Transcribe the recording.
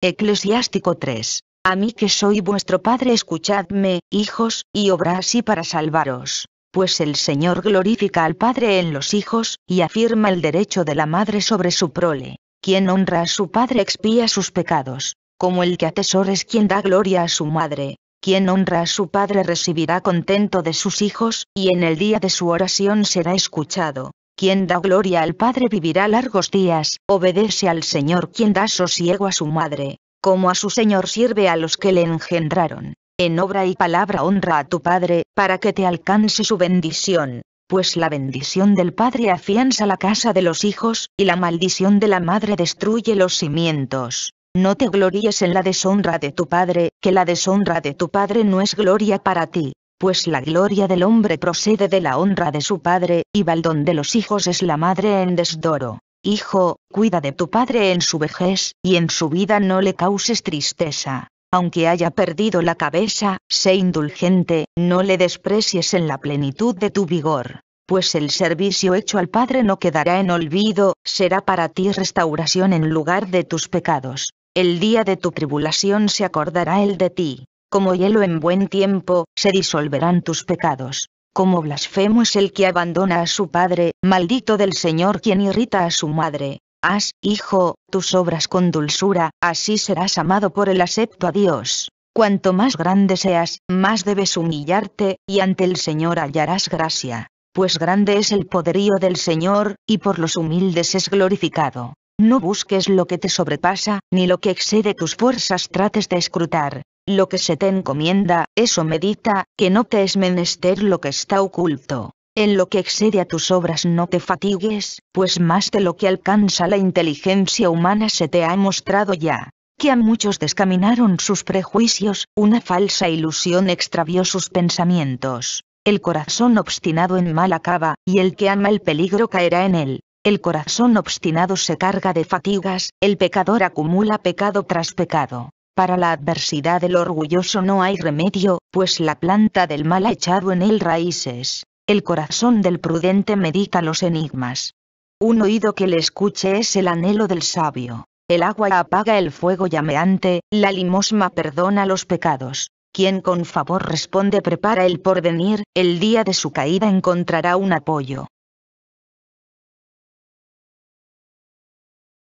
Eclesiástico 3. A mí que soy vuestro Padre escuchadme, hijos, y obra así para salvaros. Pues el Señor glorifica al Padre en los hijos, y afirma el derecho de la madre sobre su prole. Quien honra a su Padre expía sus pecados, como el que atesora es quien da gloria a su madre. Quien honra a su Padre recibirá contento de sus hijos, y en el día de su oración será escuchado. Quien da gloria al Padre vivirá largos días, obedece al Señor quien da sosiego a su madre, como a su Señor sirve a los que le engendraron. En obra y palabra honra a tu Padre, para que te alcance su bendición, pues la bendición del Padre afianza la casa de los hijos, y la maldición de la madre destruye los cimientos. No te gloríes en la deshonra de tu Padre, que la deshonra de tu Padre no es gloria para ti pues la gloria del hombre procede de la honra de su padre, y baldón de los hijos es la madre en desdoro. Hijo, cuida de tu padre en su vejez, y en su vida no le causes tristeza. Aunque haya perdido la cabeza, sé indulgente, no le desprecies en la plenitud de tu vigor. Pues el servicio hecho al Padre no quedará en olvido, será para ti restauración en lugar de tus pecados. El día de tu tribulación se acordará el de ti como hielo en buen tiempo, se disolverán tus pecados. Como blasfemo es el que abandona a su padre, maldito del Señor quien irrita a su madre. Haz, hijo, tus obras con dulzura, así serás amado por el acepto a Dios. Cuanto más grande seas, más debes humillarte, y ante el Señor hallarás gracia. Pues grande es el poderío del Señor, y por los humildes es glorificado. No busques lo que te sobrepasa, ni lo que excede tus fuerzas trates de escrutar, lo que se te encomienda, eso medita, que no te es menester lo que está oculto. En lo que excede a tus obras no te fatigues, pues más de lo que alcanza la inteligencia humana se te ha mostrado ya. Que a muchos descaminaron sus prejuicios, una falsa ilusión extravió sus pensamientos. El corazón obstinado en mal acaba, y el que ama el peligro caerá en él. El corazón obstinado se carga de fatigas, el pecador acumula pecado tras pecado. Para la adversidad del orgulloso no hay remedio, pues la planta del mal ha echado en él raíces. El corazón del prudente medita los enigmas. Un oído que le escuche es el anhelo del sabio. El agua apaga el fuego llameante, la limosna perdona los pecados. Quien con favor responde prepara el porvenir, el día de su caída encontrará un apoyo.